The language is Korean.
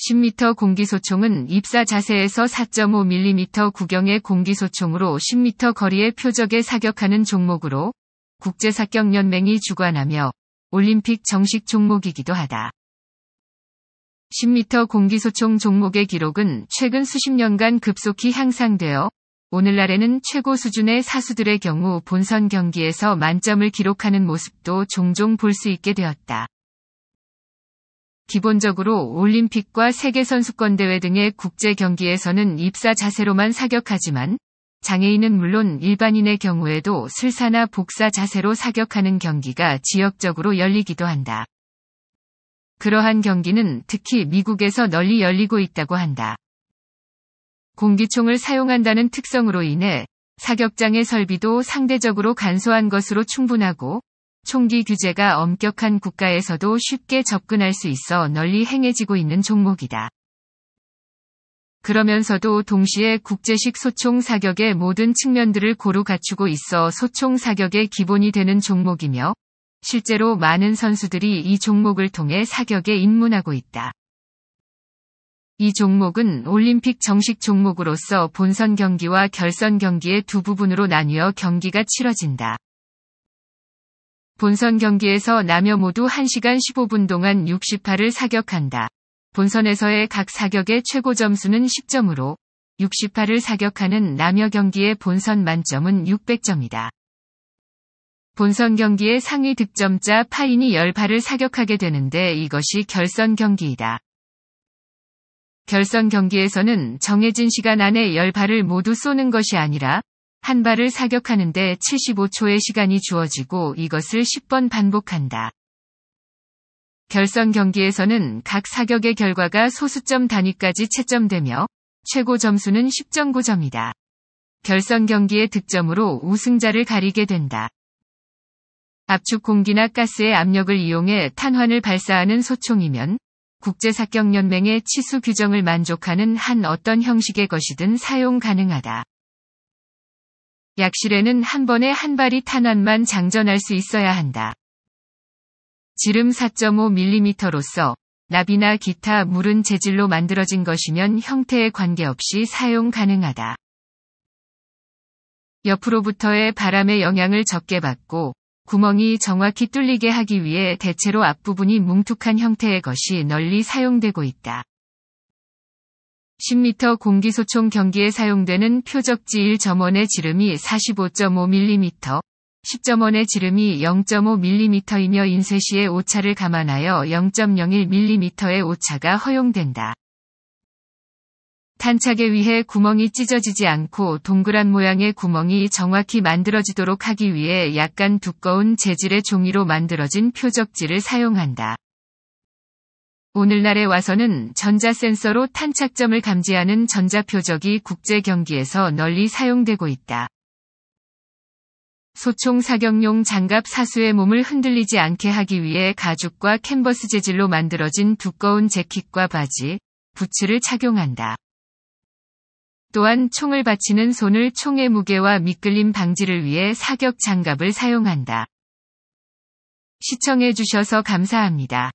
10m 공기소총은 입사 자세에서 4.5mm 구경의 공기소총으로 10m 거리의 표적에 사격하는 종목으로 국제사격연맹이 주관하며 올림픽 정식 종목이기도 하다. 10m 공기소총 종목의 기록은 최근 수십 년간 급속히 향상되어 오늘날에는 최고 수준의 사수들의 경우 본선 경기에서 만점을 기록하는 모습도 종종 볼 수 있게 되었다. 기본적으로 올림픽과 세계선수권대회 등의 국제 경기에서는 입사 자세로만 사격하지만 장애인은 물론 일반인의 경우에도 슬사나 복사 자세로 사격하는 경기가 지역적으로 열리기도 한다. 그러한 경기는 특히 미국에서 널리 열리고 있다고 한다. 공기총을 사용한다는 특성으로 인해 사격장의 설비도 상대적으로 간소한 것으로 충분하고 총기 규제가 엄격한 국가에서도 쉽게 접근할 수 있어 널리 행해지고 있는 종목이다. 그러면서도 동시에 국제식 소총 사격의 모든 측면들을 고루 갖추고 있어 소총 사격의 기본이 되는 종목이며 실제로 많은 선수들이 이 종목을 통해 사격에 입문하고 있다. 이 종목은 올림픽 정식 종목으로서 본선 경기와 결선 경기의 두 부분으로 나뉘어 경기가 치러진다. 본선 경기에서 남여 모두 1시간 15분 동안 68을 사격한다. 본선에서의 각 사격의 최고 점수는 10점으로 68을 사격하는 남여 경기의 본선 만점은 600점이다. 본선 경기의 상위 득점자 파인이 10발을 사격하게 되는데 이것이 결선 경기이다. 결선 경기에서는 정해진 시간 안에 열0발을 모두 쏘는 것이 아니라 한 발을 사격하는데 75초의 시간이 주어지고 이것을 10번 반복한다. 결선 경기에서는 각 사격의 결과가 소수점 단위까지 채점되며 최고 점수는 10.9점이다. 결선 경기의 득점으로 우승자를 가리게 된다. 압축 공기나 가스의 압력을 이용해 탄환을 발사하는 소총이면 국제사격연맹의 치수 규정을 만족하는 한 어떤 형식의 것이든 사용 가능하다. 약실에는 한 번에 한 발이 탄환만 장전할 수 있어야 한다. 지름 4.5mm로서 나비나 기타 물은 재질로 만들어진 것이면 형태에 관계없이 사용 가능하다. 옆으로부터의 바람의 영향을 적게 받고 구멍이 정확히 뚫리게 하기 위해 대체로 앞부분이 뭉툭한 형태의 것이 널리 사용되고 있다. 10m 공기소총 경기에 사용되는 표적지1 점원의 지름이 45.5mm, 10점원의 지름이 0.5mm이며 인쇄시의 오차를 감안하여 0.01mm의 오차가 허용된다. 탄착에 위해 구멍이 찢어지지 않고 동그란 모양의 구멍이 정확히 만들어지도록 하기 위해 약간 두꺼운 재질의 종이로 만들어진 표적지를 사용한다. 오늘날에 와서는 전자센서로 탄착점을 감지하는 전자표적이 국제 경기에서 널리 사용되고 있다. 소총 사격용 장갑 사수의 몸을 흔들리지 않게 하기 위해 가죽과 캔버스 재질로 만들어진 두꺼운 재킷과 바지, 부츠를 착용한다. 또한 총을 받치는 손을 총의 무게와 미끌림 방지를 위해 사격 장갑을 사용한다. 시청해주셔서 감사합니다.